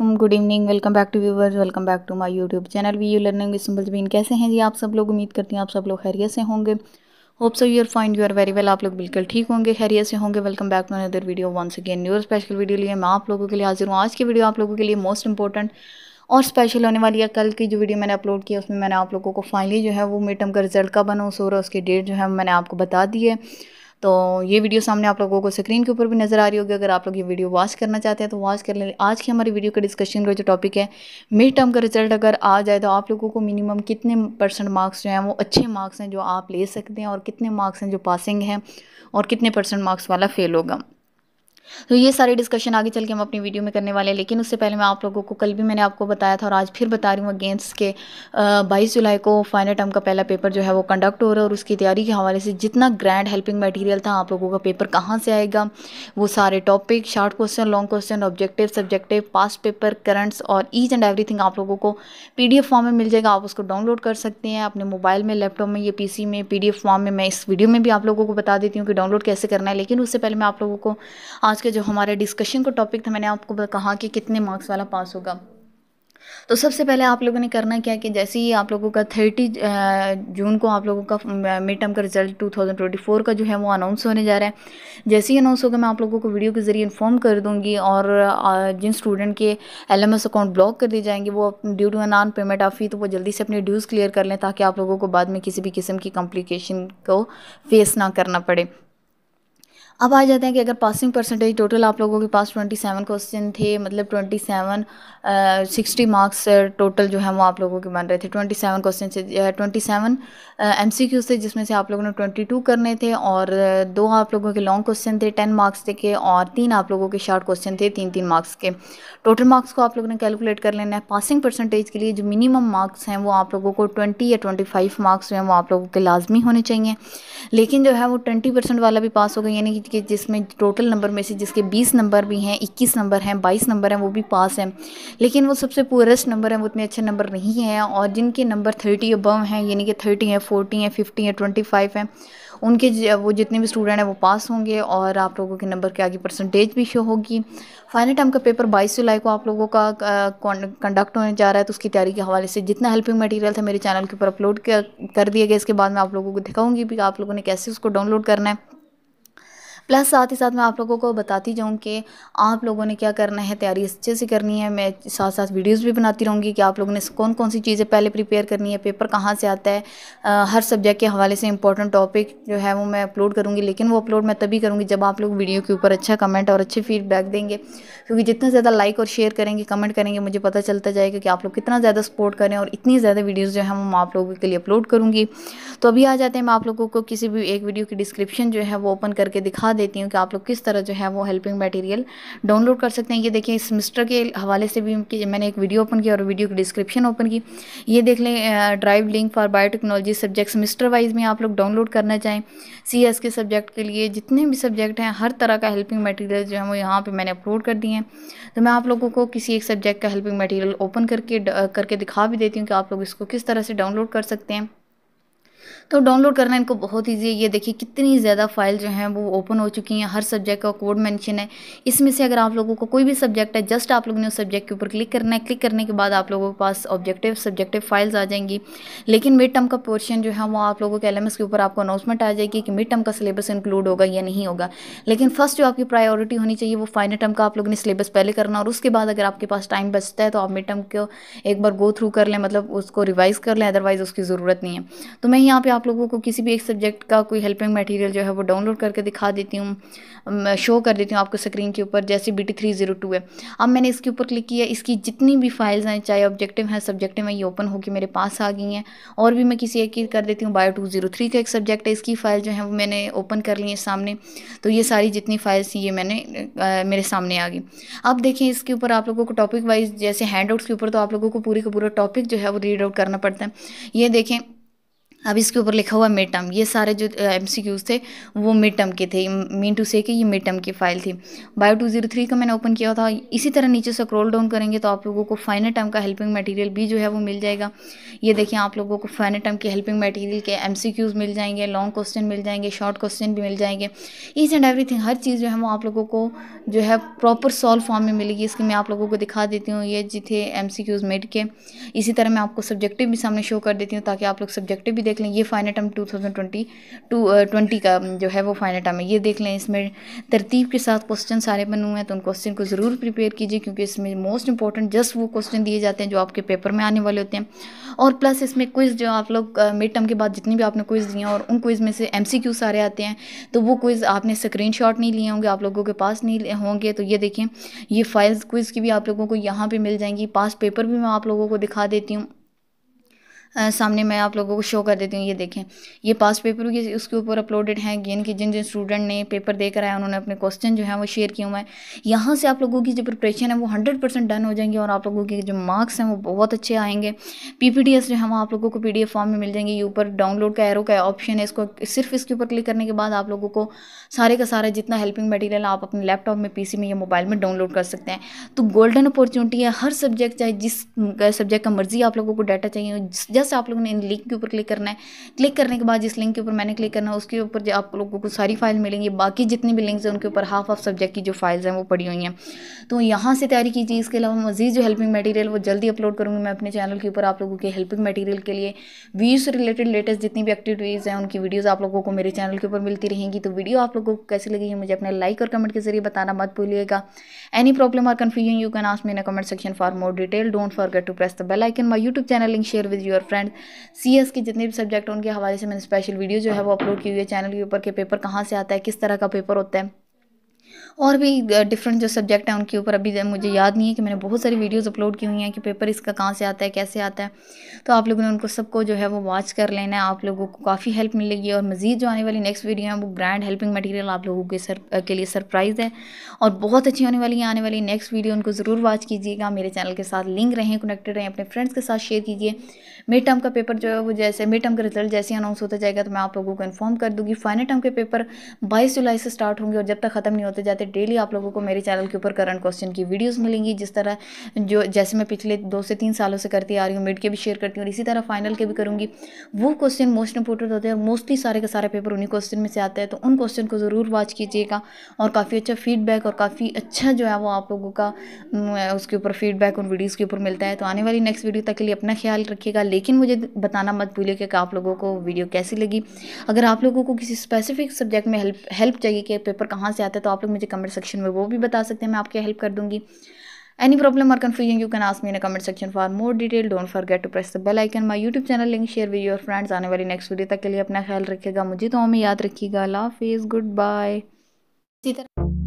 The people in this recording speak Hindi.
good evening welcome back to viewers welcome back to my YouTube channel V U learning simple Jabeen कैसे हैं जी आप सब लोग उम्मीद करती हैं आप सब लोग खैरियत से होंगे hope so you're fine you are very well आप लोग बिल्कुल ठीक होंगे खैरियत से होंगे welcome back to another video once again new special video लिए मैं आप लोगों के लिए हाजिर हूँ आज की वीडियो आप लोगों के लिए मोस्ट इंपॉर्टेंट और स्पेशल होने वाली है कल की जो वीडियो मैंने अपलोड किया उसमें मैंने आप लोगों को फाइनली जो है वो मिड टर्म का रिजल्ट का बना हो रहा उसकी डेट जो है मैंने आपको बता दी है तो ये वीडियो सामने आप लोगों को स्क्रीन के ऊपर भी नज़र आ रही होगी अगर आप लोग ये वीडियो वॉच करना चाहते हैं तो वॉच कर लें आज की हमारी वीडियो का डिस्कशन का जो टॉपिक है मिड टर्म का रिजल्ट अगर आ जाए तो आप लोगों को मिनिमम कितने परसेंट मार्क्स जो हैं वो अच्छे मार्क्स हैं जो आप ले सकते हैं और कितने मार्क्स हैं जो पासिंग हैं और कितने परसेंट मार्क्स वाला फेल होगा तो ये सारे डिस्कशन आगे चल के हम अपनी वीडियो में करने वाले हैं लेकिन उससे पहले मैं आप लोगों को कल भी मैंने आपको बताया था और आज फिर बता रही हूँ अगेंस्ट के बाईस जुलाई को फाइनल टर्म का पहला पेपर जो है वो कंडक्ट हो रहा है और उसकी तैयारी के हवाले से जितना ग्रैंड हेल्पिंग मटेरियल था आप लोगों का पेपर कहाँ से आएगा वो सारे topic short question long question objective subjective past paper currents और ईच एंड एवरी आप लोगों को पी फॉर्म में मिल जाएगा आप उसको डाउनलोड कर सकते हैं अपने मोबाइल में लैपटॉप में या पी में पी फॉर्म में मैं इस वीडियो में भी आप लोगों को बता देती हूँ कि डाउनलोड कैसे करना है लेकिन उससे पहले मैं आप लोगों को आज के जो हमारे डिस्कशन का टॉपिक था मैंने आपको कहा कि कितने मार्क्स वाला पास होगा तो सबसे पहले आप लोगों ने करना क्या कि जैसे ही आप लोगों का थर्टी जून को आप लोगों का मिड टर्म का रिजल्ट फोर का जो है वो अनाउंस होने जा रहा है जैसे ही अनाउंस होगा मैं आप लोगों को वीडियो के ज़रिए इन्फॉर्म कर दूंगी और जिन स्टूडेंट के एल अकाउंट ब्लॉक कर दिए जाएंगे वो due to non payment of ही तो वो जल्दी से अपने ड्यूज़ क्लियर कर लें ताकि आप लोगों को बाद में किसी भी किस्म की कॉम्प्लिकेशन को फेस ना करना पड़े अब आ जाते हैं कि अगर पासिंग परसेंटेज टोटल आप लोगों के पास ट्वेंटी सेवन क्वेश्चन थे मतलब twenty seven sixty marks total जो है वो आप लोगों के बन रहे थे ट्वेंटी सेवन क्वेश्चन से twenty seven M C Qs थे जिसमें से आप लोगों ने ट्वेंटी टू करने थे और दो आप लोगों के लॉन्ग क्वेश्चन थे टेन मार्क्स थे के और तीन आप लोगों के शॉर्ट क्वेश्चन थे तीन तीन मार्क्स के टोटल मार्क्स को आप लोगों ने कैलकुलेट कर लेना है पासिंग परसेंटेज के लिए जो मिनिमम मार्क्स हैं वो आप लोगों को ट्वेंटी या ट्वेंटी फाइव मार्क्स जो हैं वो आप लोगों के लाजमी होने चाहिए लेकिन जो है वो ट्वेंटी परसेंट वाला भी पास होगा यानी कि कि जिसमें टोटल नंबर में से जिसके 20 नंबर भी हैं 21 नंबर हैं 22 नंबर हैं वो भी पास हैं लेकिन वो सबसे पुअरेस्ट नंबर हैं वो उतने अच्छे नंबर नहीं हैं और जिनके नंबर थर्टी अबव हैं यानी कि थर्टी हैं फोर्टी हैं फिफ्टी हैं ट्वेंटी फाइव हैं उनके वो जितने भी स्टूडेंट हैं वो पास होंगे और आप लोगों के नंबर के आगे परसेंटेज भी शो होगी फाइनल टाइम का पेपर 22 जुलाई को आप लोगों का कंडक्ट होने जा रहा है तो उसकी तैयारी के हवाले से जितना हेल्पिंग मटेरियल था मेरे चैनल के ऊपर अपलोड कर दिया गया इसके बाद मैं आप लोगों को दिखाऊंगी भी आप लोगों ने कैसे उसको डाउनलोड करना है प्लस साथ ही साथ मैं आप लोगों को बताती जाऊँ कि आप लोगों ने क्या करना है तैयारी अच्छे से करनी है मैं साथ साथ वीडियोज़ भी बनाती रहूँगी कि आप लोगों ने कौन कौन सी चीज़ें पहले प्रिपेयर करनी है पेपर कहाँ से आता है हर सब्जेक्ट के हवाले से इंपॉर्टेंट टॉपिक जो है वो मैं अपलोड करूँगी लेकिन वो अपलोड मैं तभी करूँगी जब आप लोग वीडियो के ऊपर अच्छा कमेंट और अच्छे फीडबैक देंगे क्योंकि जितना ज़्यादा लाइक और शेयर करेंगे कमेंट करेंगे मुझे पता चलता जाएगा कि आप लोग कितना ज़्यादा सपोर्ट करें और इतनी ज़्यादा वीडियोज़ जो है वो मैं आप लोगों के लिए अपलोड करूँगी तो अभी आ जाते हैं मैं आप लोगों को किसी भी एक वीडियो की डिस्क्रिप्शन जो है वो ओपन करके दिखा देती हूँ कि आप लोग किस तरह जो है वो हेल्पिंग मटेरियल डाउनलोड कर सकते हैं ये देखिए सेमिस्टर के हवाले से भी मैंने एक वीडियो ओपन की और वीडियो की डिस्क्रिप्शन ओपन की ये देख लें drive link for biotechnology subject semester wise में आप लोग डाउनलोड करना चाहें सी एस के सब्जेक्ट के लिए जितने भी सब्जेक्ट हैं हर तरह का हेल्पिंग मटेरियल जो है वो यहाँ पर मैंने अपलोड कर दिए हैं तो मैं आप लोगों को किसी एक सब्जेक्ट का हेल्पिंग मटेरियल ओपन करके करके दिखा भी देती हूँ कि आप लोग इसको किस तरह से डाउनलोड कर सकते हैं तो डाउनलोड करना इनको बहुत ईजी है ये देखिए कितनी ज़्यादा फाइल जो हैं वो ओपन हो चुकी हैं हर सब्जेक्ट का कोड मेंशन है इसमें से अगर आप लोगों को कोई भी सब्जेक्ट है जस्ट आप लोगों ने उस सब्जेक्ट के ऊपर क्लिक करना है क्लिक करने के बाद आप लोगों के पास ऑब्जेक्टिव सब्जेक्टिव फाइल्स आ जाएंगी लेकिन मिड टर्म का पोर्शन जो है वो आप लोगों के एल के ऊपर आपको अनाउंसमेंट आ जाएगी कि मिड टर्म का सिलेबस इंक्लूड होगा या नहीं होगा लेकिन फर्स्ट जो आपकी प्रायोरिटी होनी चाहिए वो फाइनल टर्म का आप लोगों ने सिलेबस पहले करना और उसके बाद अगर आपके पास टाइम बचता है तो आप मिड टर्म को एक बार गो थ्रू कर लें मतलब उसको रिवाइज़ कर लें अदरवाइज़ उसकी ज़रूरत नहीं है तो मैं यहाँ यहाँ पे आप लोगों को किसी भी एक सब्जेक्ट का कोई हेल्पिंग मटेरियल जो है वो डाउनलोड करके दिखा देती हूँ शो कर देती हूँ आपको स्क्रीन के ऊपर जैसे B T three zero two है अब मैंने इसके ऊपर क्लिक किया इसकी जितनी भी फाइल्स हैं चाहे ऑब्जेक्टिव हैं सब्जेक्टिव हैं ये ओपन होकर मेरे पास आ गई हैं और भी मैं किसी एक की कर देती हूँ बायो टू जीरो थ्री का एक सब्जेक्ट है इसकी फ़ाइल जो है वो मैंने ओपन कर ली है सामने तो ये सारी जितनी फाइल्स ये मैंने आ, मेरे सामने आ गई अब देखें इसके ऊपर आप लोगों को टॉपिक वाइज जैसे हैंड के ऊपर तो आप लोगों को पूरी का पूरा टॉपिक जो है वो रीड आउट करना पड़ता है ये देखें अब इसके ऊपर लिखा हुआ मिड टर्म ये सारे जो एम सी क्यूज़ थे वो मिड टर्म के थे मीन टू से कि ये मिड टर्म की फाइल थी बायो टू जीरो थ्री का मैंने ओपन किया था इसी तरह नीचे से क्रोल डाउन करेंगे तो आप लोगों को फाइनल टर्म का हेल्पिंग मटेरियल भी जो है वो मिल जाएगा ये देखिए आप लोगों को फाइनल टर्म के हेल्पिंग मटीरियल के एम सी क्यूज़ मिल जाएंगे लॉन्ग क्वेश्चन मिल जाएंगे शॉर्ट क्वेश्चन भी मिल जाएंगे ईच एंड एवरी हर चीज़ जो है वो आप लोगों को जो है प्रॉपर सॉल्व फॉर्म में मिलेगी इसकी मैं आप लोगों को दिखा देती हूँ ये जी थे एम सी क्यूज़ मिड के इसी तरह मैं आपको सब्जेक्टिव भी सामने शो कर देती हूँ ताकि आप लोग सब्जेक्टिव भी देख लें ये final term two thousand twenty two twenty का um, जो है वो फाइन आइटम है ये देख लें इसमें तरतीब के साथ क्वेश्चन सारे बने हुए हैं तो उन क्वेश्चन को ज़रूर प्रिपेयर कीजिए क्योंकि इसमें मोस्ट इंपॉर्टेंट जस्ट वो क्वेश्चन दिए जाते हैं जो आपके पेपर में आने वाले होते हैं और प्लस इसमें क्विज़ जो आप लोग मिड uh, टर्म के बाद जितनी भी आपने क्विज़ दी हैं और उन क्विज़ में से एम सारे आते हैं तो वो क्विज़ आपने स्क्रीन नहीं लिए होंगे आप लोगों के पास नहीं होंगे तो ये देखें ये फाइल्स क्विज़ की भी आप लोगों को यहाँ पर मिल जाएंगी पास पेपर भी मैं आप लोगों को दिखा देती हूँ सामने मैं आप लोगों को शो कर देती हूँ ये देखें ये पास पेपर भी उसके ऊपर अपलोडेड हैं गेन कि जिन जिन स्टूडेंट ने पेपर देकर आया उन्होंने अपने क्वेश्चन जो है वो शेयर किए हुए हैं यहाँ से आप लोगों की जो प्रिपरेशन है वो हंड्रेड परसेंट डन हो जाएंगे और आप लोगों के जो मार्क्स हैं वो बहुत अच्छे आएंगे पी पी डी एस जो है वो आप लोगों को पी डी एफ फॉर्म में मिल जाएंगे ये ऊपर डाउनलोड का एरो का ऑप्शन है इसको सिर्फ इसके ऊपर क्लिक करने के बाद आप लोगों को सारे का सारा जितना हेल्पिंग मटेरियल आप अपने लैपटॉप में पी सी में या मोबाइल में डाउनलोड कर सकते हैं तो गोल्डन अपॉर्चुनिटी है हर सब्जेक्ट चाहे जिस सब्जेक्ट का मर्जी आप लोगों को डाटा चाहिए जस्ट आप लोगों ने इन लिंक के ऊपर क्लिक करना है क्लिक करने के बाद जिस लिंक के ऊपर मैंने क्लिक करना है उसके ऊपर आप लोगों को सारी फाइल मिलेंगी बाकी जितनी भी लिंक्स हैं उनके ऊपर हाफ ऑफ सब्जेक्ट की जो फाइल्स हैं वो पड़ी हुई हैं तो यहाँ से तैयारी कीजिए इसके अलावा मजीद जो हेल्पिंग मटीरियल वो जल्दी अपलोड करूँगी मैं अपने चैनल के ऊपर आप लोगों के हेल्पिंग मटीरियल के लिए व्यूज से रिलेटेड लेटेस्ट जितनी भी एक्टिविटीज़ हैं उनकी वीडियोज़ आप लोगों को मेरे चैनल के ऊपर मिलती रहेंगी तो वीडियो आप लोगों को कैसी लगी है मुझे अपने लाइक और कमेंट के जरिए बताना मत भूलिएगा एनी प्रॉब्लम और confusion you can ask me in comment section for more detail don't forget to press the bell icon my YouTube channel link share with your friend सी के जितने भी सब्जेक्ट हैं उनके हवाले से मैंने स्पेशल वीडियो जो है वो अपलोड की हुई है चैनल के ऊपर के पेपर कहाँ से आता है किस तरह का पेपर होता है और भी डिफरेंट जो सब्जेक्ट हैं उनके ऊपर अभी मुझे याद नहीं है कि मैंने बहुत सारी वीडियोज़ अपलोड की हुई हैं कि पेपर इसका कहाँ से आता है कैसे आता है तो आप लोगों ने उनको सबको जो है वो वॉच कर लेना है आप लोगों को काफ़ी हेल्प मिलेगी और मज़ीद जो आने वाली नेक्स्ट वीडियो है वो ग्रैंड हेल्पिंग मटीरियल आप लोगों के सर के लिए सरप्राइज़ है और बहुत अच्छी होने वाली आने वाली नेक्स्ट वीडियो उनको ज़रूर वॉच कीजिएगा मेरे चैनल के साथ लिंक रहें कनेक्टेड रहें अपने फ्रेंड्स के साथ शेयर कीजिए मिड टर्म का पेपर जो है वो जैसे मिड टर्म का रिजल्ट जैसे ही अनाउंस होता जाएगा तो मैं आप लोगों को इन्फॉर्म कर दूँगी फाइनल टर्म के पेपर बाईस जुलाई से स्टार्ट होंगे और जब तक ख़त्म नहीं होते जाते डेली आप लोगों को मेरे चैनल के ऊपर करंट क्वेश्चन की वीडियोस मिलेंगी जिस तरह जो जैसे मैं पिछले दो से तीन सालों से करती आ रही हूँ मिड के भी शेयर करती हूँ और इसी तरह फाइनल के भी करूँगी वो क्वेश्चन मोस्ट इंपॉर्टेंट होते हैं और मोस्टली सारे के सारे पेपर उन्हीं क्वेश्चन में से आते हैं तो उन क्वेश्चन को ज़रूर वॉच कीजिएगा और काफ़ी अच्छा फीडबैक और काफ़ी अच्छा जो है वो आप लोगों का उसके ऊपर फीडबैक उन वीडियोज़ के ऊपर मिलता है तो आने वाली नेक्स्ट वीडियो तक के लिए अपना ख्याल रखिएगा लेकिन मुझे बताना मत भूलिएगा कि आप लोगों को वीडियो कैसी लगी अगर आप लोगों को किसी स्पेसिफिक सब्जेक्ट में हेल्प हेल्प चाहिए कि पेपर कहाँ से आता है तो आप लोग मुझे कमेंट सेक्शन में वो भी बता सकते हैं मैं आपकी हेल्प कर दूँगी एनी प्रॉब्लम और confusion you can ask me in comment section for more detail don't forget to press the bell icon my YouTube channel link share with your friends आने वाली नेक्स्ट वीडियो तक के लिए अपना ख्याल रखिएगा मुझे तो हमें याद रखिएगा लाफ इज़ गुड बाय इसी तरह